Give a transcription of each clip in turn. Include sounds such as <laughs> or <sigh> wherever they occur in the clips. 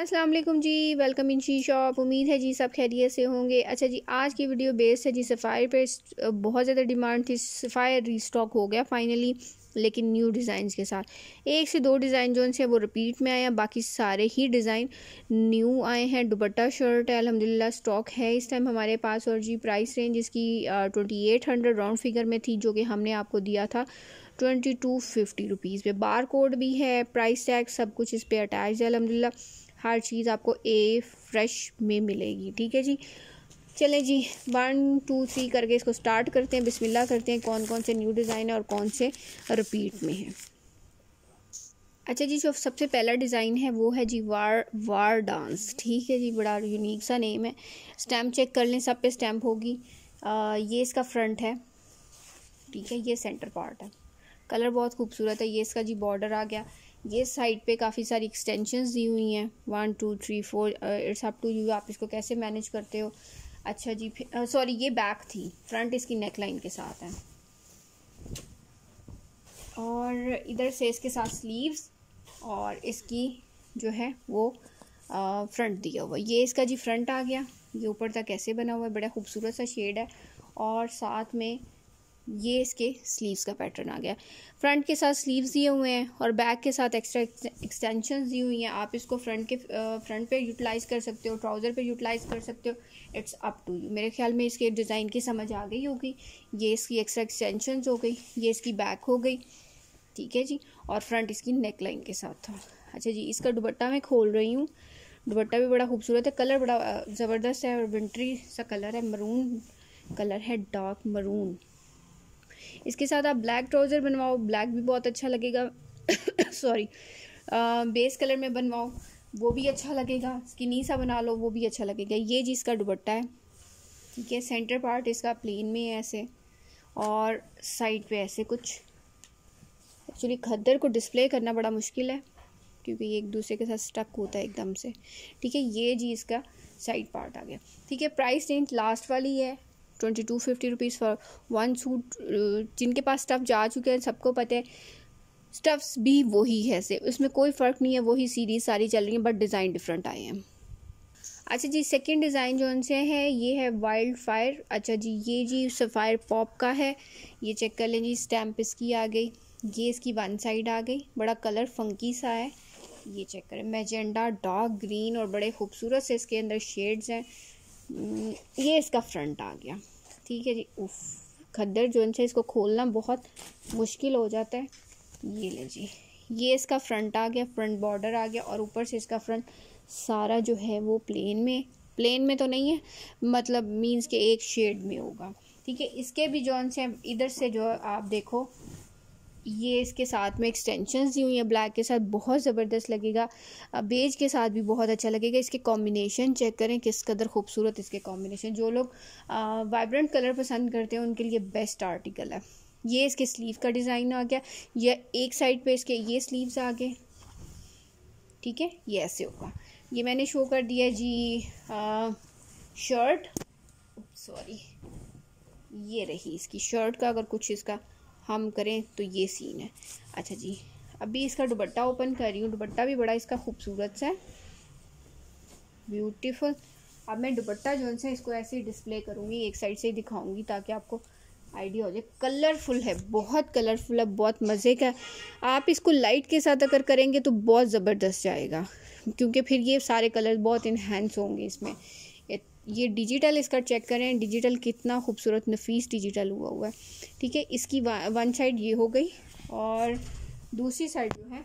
अस्सलाम वालेकुम जी वेलकम इन शी शॉप उम्मीद है जी सब खैरियत से होंगे अच्छा जी आज की वीडियो बेस्ड है जी सफ़ायर पर बहुत ज़्यादा डिमांड थी सफ़ायर रीस्टॉक हो गया फाइनली लेकिन न्यू डिज़ाइन के साथ एक से दो डिज़ाइन जो है वो रिपीट में आए हैं बाकी सारे ही डिज़ाइन न्यू आए हैं दुपट्टा शर्ट है अलहमदिल्ला स्टॉक है इस टाइम हमारे पास और जी प्राइस रेंज इसकी twenty eight hundred round figure में थी जो कि हमने आपको दिया था ट्वेंटी टू फिफ्टी रुपीज़ पे बार कोड भी है प्राइस टैग सब कुछ इस पर अटैच है अलहमदिल्ला हर चीज़ आपको ए फ्रेश में मिलेगी ठीक है जी चलें जी वन टू थ्री करके इसको स्टार्ट करते हैं बिस्मिल्लाह करते हैं कौन कौन से न्यू डिज़ाइन है और कौन से रिपीट में है अच्छा जी जो सबसे पहला डिज़ाइन है वो है जी वार वार डांस ठीक है जी बड़ा यूनिक सा नेम है स्टैम्प चेक कर लें सब पे स्टैम्प होगी आ, ये इसका फ्रंट है ठीक है ये सेंटर पार्ट है कलर बहुत खूबसूरत है ये इसका जी बॉर्डर आ गया ये साइड पे काफ़ी सारी एक्सटेंशंस दी हुई हैं one two three four it's up to you आप इसको कैसे मैनेज करते हो अच्छा जी सॉरी uh, ये बैक थी फ्रंट इसकी नेक लाइन के साथ है और इधर से इसके साथ स्लीव्स और इसकी जो है वो फ्रंट uh, दिया हुआ ये इसका जी फ्रंट आ गया ये ऊपर तक कैसे बना हुआ है बड़ा खूबसूरत सा शेड है और साथ में ये इसके स्लीव्स का पैटर्न आ गया फ्रंट के साथ स्लीव्स दिए हुए हैं और बैक के साथ एक्स्ट्रा एक्सटेंशन दी हुई हैं आप इसको फ्रंट के फ्रंट पे यूटिलाइज़ कर सकते हो ट्राउज़र पे यूटिलाइज़ कर सकते हो इट्स अप टू यू मेरे ख्याल में इसके डिज़ाइन की समझ आ गई होगी ये इसकी एक्स्ट्रा एक्सटेंशन हो गई ये इसकी बैक हो गई ठीक है जी और फ्रंट इसकी नेक लाइन के साथ था अच्छा जी इसका दुबट्टा मैं खोल रही हूँ दुबट्टा भी बड़ा खूबसूरत है कलर बड़ा ज़बरदस्त है और विंट्री सा कलर है मरून कलर है डार्क मरून इसके साथ आप ब्लैक ट्राउज़र बनवाओ ब्लैक भी बहुत अच्छा लगेगा सॉरी बेस कलर में बनवाओ वो भी अच्छा लगेगा स्किनी सा बना लो वो भी अच्छा लगेगा ये जी इसका दुबट्टा है ठीक है सेंटर पार्ट इसका प्लेन में है ऐसे और साइड पे ऐसे कुछ एक्चुअली खद्दर को डिस्प्ले करना बड़ा मुश्किल है क्योंकि ये एक दूसरे के साथ स्टक होता है एकदम से ठीक है ये जी इसका साइड पार्ट आ गया ठीक है प्राइस रेंज लास्ट वाली है twenty two fifty rupees for one suit जिनके पास स्टफ़ जा चुके हैं सबको पता है स्टफ्स भी वही है से उसमें कोई फ़र्क नहीं है वही सीरीज़ सारी चल रही है बट डिज़ाइन डिफरेंट आए हैं अच्छा जी सेकंड डिज़ाइन जो उनसे है ये है वाइल्ड फायर अच्छा जी ये जी सफ़ायर पॉप का है ये चेक कर लें जी स्टैम्प इसकी आ गई ये इसकी वन साइड आ गई बड़ा कलर फंकी सा है ये चेक करें मैजेंडा डार्क ग्रीन और बड़े खूबसूरत से इसके अंदर शेड्स हैं hmm, ये इसका फ्रंट आ गया ठीक है जी उफ खद्दर जो है इसको खोलना बहुत मुश्किल हो जाता है ये ले जी ये इसका फ्रंट आ गया फ्रंट बॉर्डर आ गया और ऊपर से इसका फ्रंट सारा जो है वो प्लेन में प्लेन में तो नहीं है मतलब मींस के एक शेड में होगा ठीक है इसके भी जो है इधर से जो आप देखो ये इसके साथ में एक्सटेंशंस दी हुई हैं ब्लैक के साथ बहुत ज़बरदस्त लगेगा बेज के साथ भी बहुत अच्छा लगेगा इसके कॉम्बिनेशन चेक करें किस कदर खूबसूरत इसके कॉम्बिनेशन जो लोग वाइब्रेंट कलर पसंद करते हैं उनके लिए बेस्ट आर्टिकल है ये इसके स्लीव का डिज़ाइन आ गया या एक साइड पे इसके ये स्लीव्स आ गए ठीक है ये ऐसे होगा ये मैंने शो कर दिया जी शर्ट सॉरी ये रही इसकी शर्ट का अगर कुछ इसका हम करें तो ये सीन है अच्छा जी अभी इसका दुबट्टा ओपन कर रही हूँ दुबट्टा भी बड़ा इसका खूबसूरत सा है ब्यूटीफुल अब मैं दुपट्टा जो है इसको ऐसे ही डिस्प्ले करूँगी एक साइड से ही दिखाऊँगी ताकि आपको आइडिया हो जाए कलरफुल है बहुत कलरफुल है बहुत मज़े का आप इसको लाइट के साथ अगर करेंगे तो बहुत ज़बरदस्त जाएगा क्योंकि फिर ये सारे कलर बहुत इन्हेंस होंगे इसमें ये डिजिटल इसका चेक करें डिजिटल कितना खूबसूरत नफीस डिजिटल हुआ हुआ है ठीक है इसकी वन साइड ये हो गई और दूसरी साइड जो है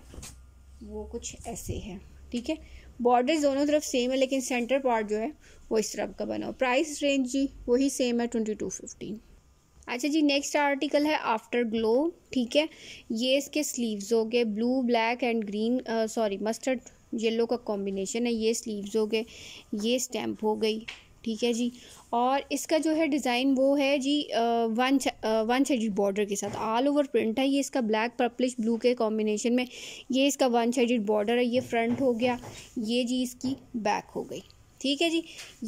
वो कुछ ऐसे है ठीक है बॉर्डर दोनों तरफ सेम है लेकिन सेंटर पार्ट जो है वो इस तरफ का बना हो प्राइस रेंज जी वही सेम है ट्वेंटी टू फिफ्टीन अच्छा जी नेक्स्ट आर्टिकल है आफ्टर ग्लो ठीक है ये इसके स्लीव्स हो गए blue black and green sorry mustard yellow का कॉम्बिनेशन है ये स्लीव्स हो गए ये स्टैम्प हो गई ठीक है जी और इसका जो है डिज़ाइन वो है जी वन वन साइड बॉर्डर के साथ ऑल ओवर प्रिंट है ये इसका ब्लैक पर्पलिश ब्लू के कॉम्बिनेशन में ये इसका वन साइड बॉर्डर है ये फ्रंट हो गया ये जी इसकी बैक हो गई ठीक है जी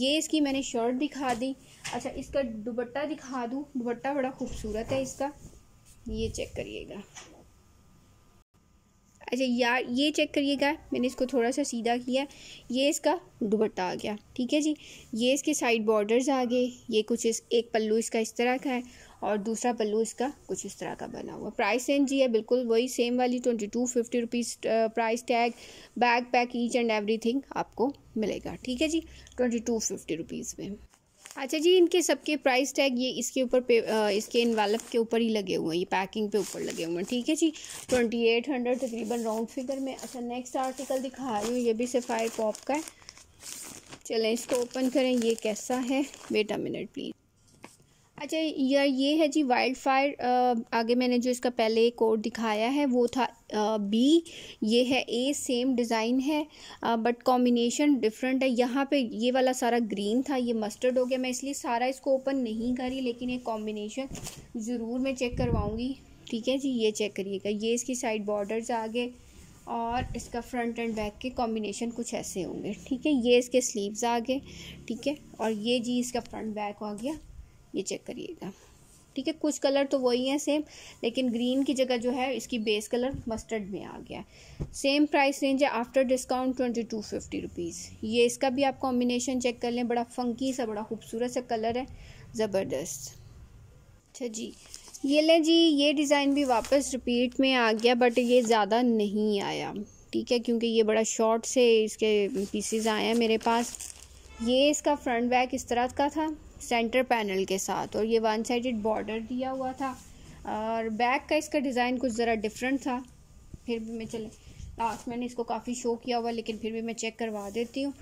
ये इसकी मैंने शर्ट दिखा दी अच्छा इसका दुबट्टा दिखा दूँ दुबट्टा बड़ा खूबसूरत है इसका ये चेक करिएगा अच्छा यार ये चेक करिएगा मैंने इसको थोड़ा सा सीधा किया ये इसका दुबट्टा आ गया ठीक है जी ये इसके साइड बॉर्डर्स आ गए ये कुछ इस एक पल्लू इसका इस तरह का है और दूसरा पल्लू इसका कुछ इस तरह का बना हुआ प्राइस रेंज जी है बिल्कुल वही सेम वाली twenty two fifty rupees price tag bag pack each and everything आपको मिलेगा ठीक है जी ट्वेंटी टू फिफ्टी रुपीज़ में अच्छा जी इनके सबके प्राइस टैग ये इसके ऊपर इसके इनवेलप के ऊपर ही लगे हुए हैं ये पैकिंग पे ऊपर लगे हुए हैं ठीक है जी ट्वेंटी एट हंड्रेड तकरीबन राउंड फिगर में अच्छा नेक्स्ट आर्टिकल दिखा रही हूँ ये भी सफाई पॉप का है चलें इसको ओपन करें ये कैसा है वेट अ मिनट प्लीज़ अच्छा यार ये है जी वाइल्ड फायर आगे मैंने जो इसका पहले कोड दिखाया है वो था बी ये है ए सेम डिज़ाइन है बट कॉम्बिनेशन डिफरेंट है यहाँ पे ये वाला सारा ग्रीन था ये मस्टर्ड हो गया मैं इसलिए सारा इसको ओपन नहीं करी लेकिन ये कॉम्बिनेशन ज़रूर मैं चेक करवाऊँगी ठीक है जी ये चेक करिएगा ये इसकी साइड बॉर्डर्स आ गए और इसका फ्रंट एंड बैक के कॉम्बिनेशन कुछ ऐसे होंगे ठीक है ये इसके स्लीव्स आ गए ठीक है और ये जी इसका फ्रंट बैक आ गया ये चेक करिएगा ठीक है कुछ कलर तो वही है सेम लेकिन ग्रीन की जगह जो है इसकी बेस कलर मस्टर्ड में आ गया सेम प्राइस रेंज है after discount twenty two fifty rupees ये इसका भी आप कॉम्बिनेशन चेक कर लें बड़ा फंकी सा बड़ा खूबसूरत सा कलर है ज़बरदस्त अच्छा जी ये लें जी ये डिज़ाइन भी वापस रिपीट में आ गया बट ये ज़्यादा नहीं आया ठीक है क्योंकि ये बड़ा शॉर्ट से इसके पीसीज आए हैं मेरे पास ये इसका फ्रंट बैक इस तरह का था सेंटर पैनल के साथ और ये वन साइडेड बॉर्डर दिया हुआ था और बैक का इसका डिज़ाइन कुछ ज़रा डिफरेंट था फिर भी मैं चले लास्ट मैंने इसको काफ़ी शो किया हुआ लेकिन फिर भी मैं चेक करवा देती हूँ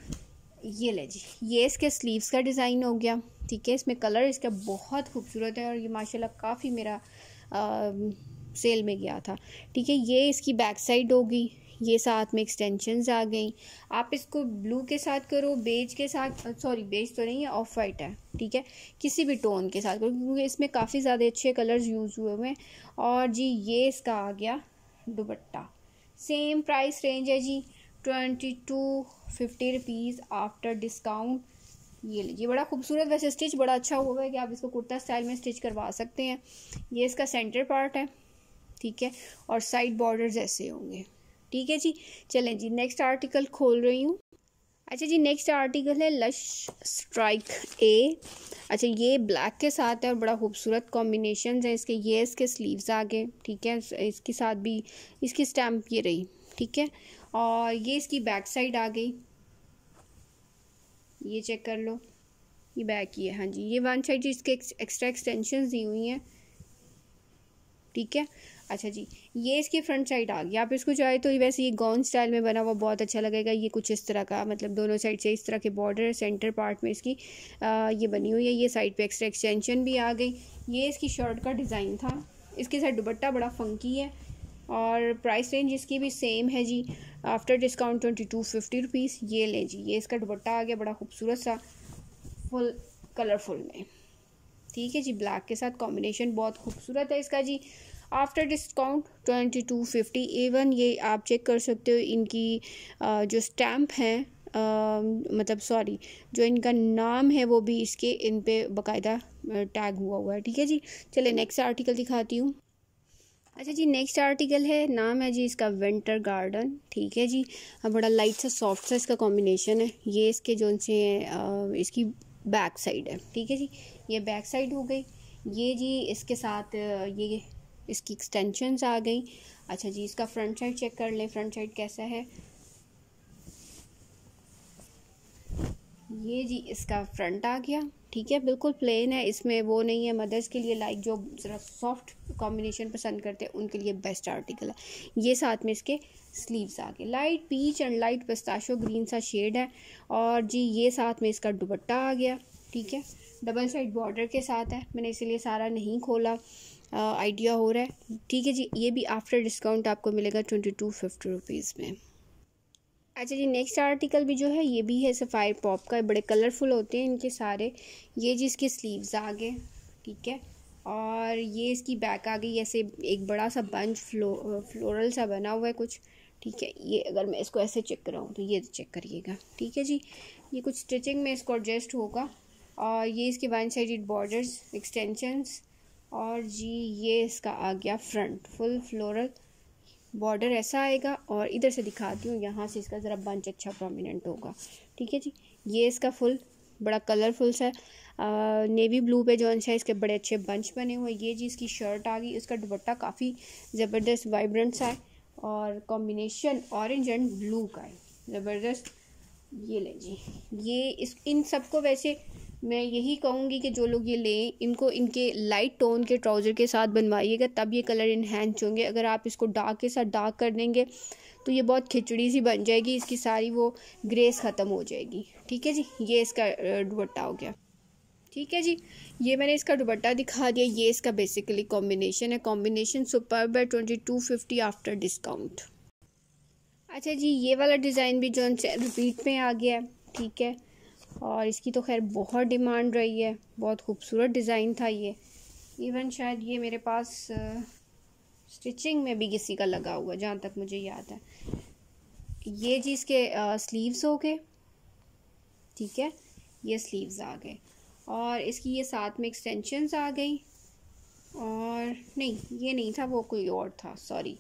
ये ले जी ये इसके स्लीव्स का डिज़ाइन हो गया ठीक है इसमें कलर इसका बहुत खूबसूरत है और ये माशाल्लाह काफ़ी मेरा आ, सेल में गया था ठीक है ये इसकी बैक साइड होगी ये साथ में एक्सटेंशन आ गई आप इसको ब्लू के साथ करो बेज के साथ सॉरी बेज तो नहीं है ऑफ वाइट है ठीक है किसी भी टोन के साथ करो क्योंकि इसमें काफ़ी ज़्यादा अच्छे कलर्स यूज़ हुए हुए हैं और जी ये इसका आ गया दुपट्टा सेम प्राइस रेंज है जी twenty two fifty rupees after discount ये लीजिए बड़ा खूबसूरत वैसे स्टिच बड़ा अच्छा हुआ है कि आप इसको कुर्ता स्टाइल में स्टिच करवा सकते हैं ये इसका सेंटर पार्ट है ठीक है और साइड बॉर्डर्स ऐसे होंगे ठीक है जी चलें जी नेक्स्ट आर्टिकल खोल रही हूँ अच्छा जी नेक्स्ट आर्टिकल है लश स्ट्राइक ए अच्छा ये ब्लैक के साथ है और बड़ा खूबसूरत कॉम्बिनेशन है इसके ये इसके स्लीव्स आगे ठीक है इसके साथ भी इसकी स्टैम्प ये रही ठीक है और ये इसकी बैक साइड आ गई ये चेक कर लो ये बैक ये हाँ जी ये वन साइड इसके एक्स्ट्रा एक्सटेंशन दी हुई हैं ठीक है अच्छा जी ये इसकी फ्रंट साइड आ गई आप इसको चाहे तो वैसे ये गॉन स्टाइल में बना हुआ बहुत अच्छा लगेगा ये कुछ इस तरह का मतलब दोनों साइड से इस तरह के बॉर्डर सेंटर पार्ट में इसकी आ, ये बनी हुई है ये साइड पे एक्स्ट्रा एक्सटेंशन भी आ गई ये इसकी शर्ट का डिज़ाइन था इसके साथ दुबट्टा बड़ा फंकी है और प्राइस रेंज इसकी भी सेम है जी after discount twenty two fifty rupees ये लें जी ये इसका दुबट्टा आ गया बड़ा खूबसूरत सा फुल कलरफुल में ठीक है जी ब्लैक के साथ कॉम्बिनेशन बहुत खूबसूरत है इसका जी after discount twenty two fifty एवन ये आप चेक कर सकते हो इनकी आ, जो स्टैम्प हैं मतलब सॉरी जो इनका नाम है वो भी इसके इन पे बकायदा टैग हुआ हुआ है ठीक है जी चले नेक्स्ट आर्टिकल दिखाती हूँ अच्छा जी नेक्स्ट आर्टिकल है नाम है जी इसका विंटर गार्डन ठीक है जी बड़ा लाइट सा सॉफ्ट सा इसका कॉम्बिनेशन है ये इसके जो से इसकी बैक साइड है ठीक है जी ये बैक साइड हो गई ये जी इसके साथ ये इसकी एक्सटेंशंस आ गई अच्छा जी इसका फ्रंट साइड चेक कर लें फ्रंट साइड कैसा है ये जी इसका फ्रंट आ गया ठीक है बिल्कुल प्लेन है इसमें वो नहीं है मदर्स के लिए लाइक जो ज़रा सॉफ्ट कॉम्बिनेशन पसंद करते हैं उनके लिए बेस्ट आर्टिकल है ये साथ में इसके स्लीव्स आ गए light peach and light pistachio green सा शेड है और जी ये साथ में इसका दुपट्टा आ गया ठीक है डबल साइड बॉर्डर के साथ है मैंने इसीलिए सारा नहीं खोला आइडिया हो रहा है ठीक है जी ये भी आफ्टर डिस्काउंट आपको मिलेगा ट्वेंटी टू फिफ्टी रुपीज़ में अच्छा जी नेक्स्ट आर्टिकल भी जो है ये भी है सफ़ायर पॉप का बड़े कलरफुल होते हैं इनके सारे ये जी इसके स्लीव्स आ गए ठीक है और ये इसकी बैक आ गई ऐसे एक बड़ा सा बंच फ्लो फ्लोरल सा बना हुआ है कुछ ठीक है ये अगर मैं इसको ऐसे चेक कराऊँ तो ये चेक करिएगा ठीक है जी ये कुछ स्टिचिंग में इसको एडजस्ट होगा और ये इसके वन साइडेड बॉर्डर्स एक्सटेंशंस और जी ये इसका आ गया फ्रंट फुल फ्लोरल बॉर्डर ऐसा आएगा और इधर से दिखाती हूँ यहाँ से इसका ज़रा बंच अच्छा प्रोमिनेंट होगा ठीक है जी ये इसका फुल बड़ा कलरफुल सा नेवी ब्लू पे जो है इसके बड़े अच्छे बंच बने हुए ये जी इसकी शर्ट आ गई इसका दुपट्टा काफ़ी ज़बरदस्त वाइब्रेंट सा है और कॉम्बिनेशन ऑरेंज एंड ब्लू का है ज़बरदस्त ये ले जी ये इस इन सबको वैसे मैं यही कहूँगी कि जो लोग ये लें इनको इनके लाइट टोन के ट्राउज़र के साथ बनवाइएगा तब ये कलर इन्हेंस होंगे अगर आप इसको डार्क के साथ डार्क कर देंगे तो ये बहुत खिचड़ी सी बन जाएगी इसकी सारी वो ग्रेस ख़त्म हो जाएगी ठीक है जी ये इसका दुबट्टा हो गया ठीक है जी ये मैंने इसका दुबट्टा दिखा दिया ये इसका बेसिकली कॉम्बिनेशन है combination super buy twenty two fifty after discount अच्छा जी ये वाला डिज़ाइन भी जो रिपीट में आ गया है ठीक है और इसकी तो खैर बहुत डिमांड रही है बहुत खूबसूरत डिज़ाइन था ये इवन शायद ये मेरे पास स्टिचिंग में भी किसी का लगा हुआ जहाँ तक मुझे याद है ये जी इसके स्लीव्स हो गए ठीक है ये स्लीव्स आ गए और इसकी ये साथ में एक्सटेंशंस आ गई और नहीं ये नहीं था वो कोई और था सॉरी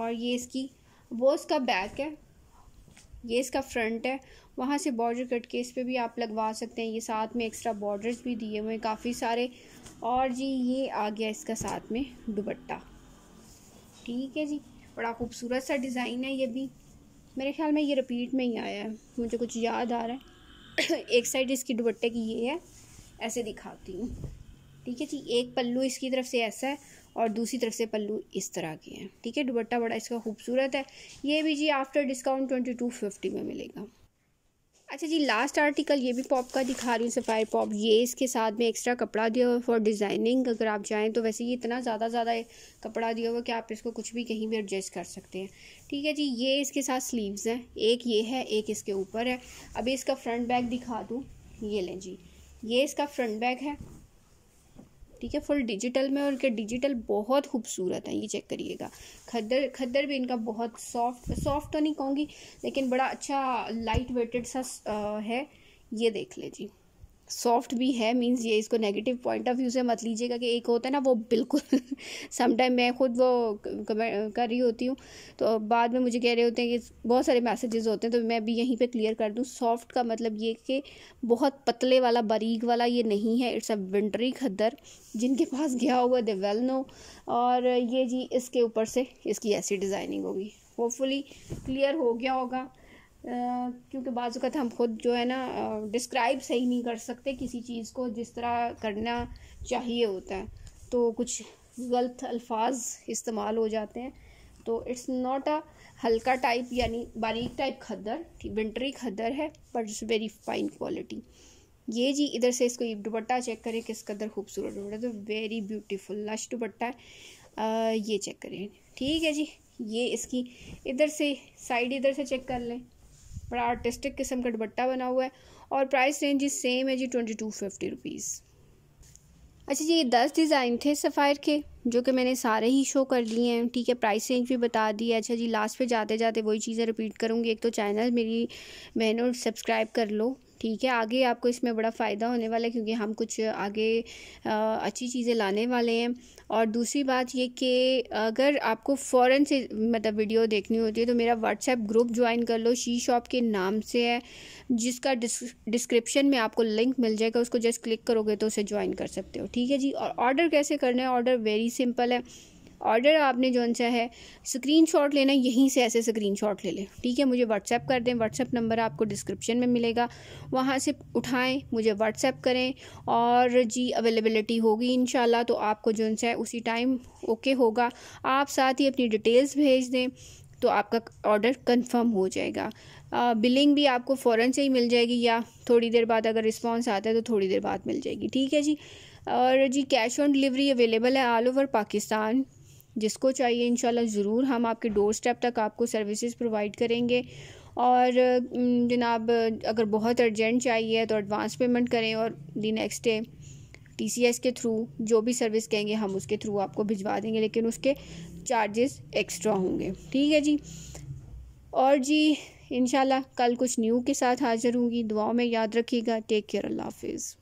और ये इसकी वो इसका बैक है ये इसका फ्रंट है वहाँ से बॉर्डर कट के इस पर भी आप लगवा सकते हैं ये साथ में एक्स्ट्रा बॉर्डर्स भी दिए हुए हैं काफ़ी सारे और जी ये आ गया इसका साथ में दुबट्टा ठीक है जी बड़ा खूबसूरत सा डिज़ाइन है ये भी मेरे ख्याल में ये रिपीट में ही आया है मुझे कुछ याद आ रहा है <coughs> एक साइड इसकी दुबट्टे की ये है ऐसे दिखाती हूँ ठीक है जी एक पल्लू इसकी तरफ से ऐसा है और दूसरी तरफ से पल्लू इस तरह के हैं ठीक है दुबट्टा बड़ा इसका खूबसूरत है ये भी जी after discount twenty two fifty में मिलेगा अच्छा जी लास्ट आर्टिकल ये भी पॉप का दिखा रही हूँ सफ़ायर पॉप ये इसके साथ में एक्स्ट्रा कपड़ा दिया हुआ फॉर डिज़ाइनिंग अगर आप जाएँ तो वैसे ये इतना ज़्यादा ज़्यादा कपड़ा दिया हुआ कि आप इसको कुछ भी कहीं भी एडजस्ट कर सकते हैं ठीक है जी ये इसके साथ स्लीव्स हैं एक ये है एक इसके ऊपर है अभी इसका फ्रंट बैग दिखा दूँ ये लें जी ये इसका फ्रंट बैग है ठीक है फुल डिजिटल में और उनके डिजिटल बहुत खूबसूरत है ये चेक करिएगा खद्दर खद्दर भी इनका बहुत सॉफ्ट सॉफ्ट तो नहीं कहूँगी लेकिन बड़ा अच्छा लाइट वेटेड सा आ, है ये देख लीजिए सॉफ्ट भी है मीन्स ये इसको नेगेटिव पॉइंट ऑफ व्यू से मत लीजिएगा कि एक होता है ना वो बिल्कुल समटाइम <laughs> मैं खुद वो कर रही होती हूँ तो बाद में मुझे कह रहे होते हैं कि बहुत सारे मैसेजेस होते हैं तो मैं भी यहीं पे क्लियर कर दूँ सॉफ्ट का मतलब ये कि बहुत पतले वाला बारीक वाला ये नहीं है इट्स अ विंटरी खद्दर जिनके पास गया हुआ दे वेल नो और ये जी इसके ऊपर से इसकी ऐसी डिज़ाइनिंग होगी होपफुली क्लियर हो गया होगा क्योंकि बाज़ हम खुद जो है ना डिस्क्राइब सही नहीं कर सकते किसी चीज़ को जिस तरह करना चाहिए होता है तो कुछ गलत अल्फाज इस्तेमाल हो जाते हैं तो इट्स नॉट अ हल्का टाइप यानी बारीक टाइप खदर विंटरी खदर है but it's very fine quality ये जी इधर से इसको दुपट्टा चेक करें किस कदर खूबसूरत दुपट्टा तो वेरी ब्यूटीफुल लश दुपट्टा है आ, ये चेक करें ठीक है जी ये इसकी इधर से साइड इधर से चेक कर लें बड़ा आर्टिस्टिक किस्म का दुपट्टा बना हुआ है और प्राइस रेंज इज सेम है जी ट्वेंटी टू फिफ्टी रुपीज़ अच्छा जी ये दस डिज़ाइन थे सफ़ायर के जो कि मैंने सारे ही शो कर लिए हैं ठीक है प्राइस रेंज भी बता दी है अच्छा जी लास्ट पे जाते जाते वही चीज़ें रिपीट करूँगी एक तो चैनल मेरी बहनों सब्सक्राइब कर लो ठीक है आगे आपको इसमें बड़ा फ़ायदा होने वाला है क्योंकि हम कुछ आगे आ, अच्छी चीज़ें लाने वाले हैं और दूसरी बात ये कि अगर आपको फ़ौरन से मतलब वीडियो देखनी होती है तो मेरा व्हाट्सएप ग्रुप ज्वाइन कर लो शी शॉप के नाम से है जिसका डिस्क्रिप्शन में आपको लिंक मिल जाएगा उसको जस्ट क्लिक करोगे तो उसे ज्वाइन कर सकते हो ठीक है जी और ऑर्डर कैसे करना है ऑर्डर वेरी सिंपल है ऑर्डर आपने जो सा है स्क्रीन शॉट लेना यहीं से ऐसे स्क्रीन शॉट ले लें ठीक है मुझे व्हाट्सएप कर दें व्हाट्सएप नंबर आपको डिस्क्रिप्शन में मिलेगा वहाँ से उठाएँ मुझे व्हाट्सएप करें और जी अवेलेबिलिटी होगी इन तो आपको जो सा है उसी टाइम ओके होगा आप साथ ही अपनी डिटेल्स भेज दें तो आपका ऑर्डर कंफर्म हो जाएगा आ, बिलिंग भी आपको फ़ौरन से ही मिल जाएगी या थोड़ी देर बाद अगर रिस्पॉन्स आता है तो थोड़ी देर बाद मिल जाएगी ठीक है जी और जी cash on delivery available all over ओवर पाकिस्तान जिसको चाहिए इंशाल्लाह ज़रूर हम आपके डोर स्टेप तक आपको सर्विसेज प्रोवाइड करेंगे और जनाब अगर बहुत अर्जेंट चाहिए तो एडवांस पेमेंट करें और दी नेक्स्ट डे टी के थ्रू जो भी सर्विस कहेंगे हम उसके थ्रू आपको भिजवा देंगे लेकिन उसके चार्जेस एक्स्ट्रा होंगे ठीक है जी और जी इन कल कुछ न्यू के साथ हाज़िर होंगी दुआओं में याद रखिएगा टेक केयर अल्लाह हाफिज़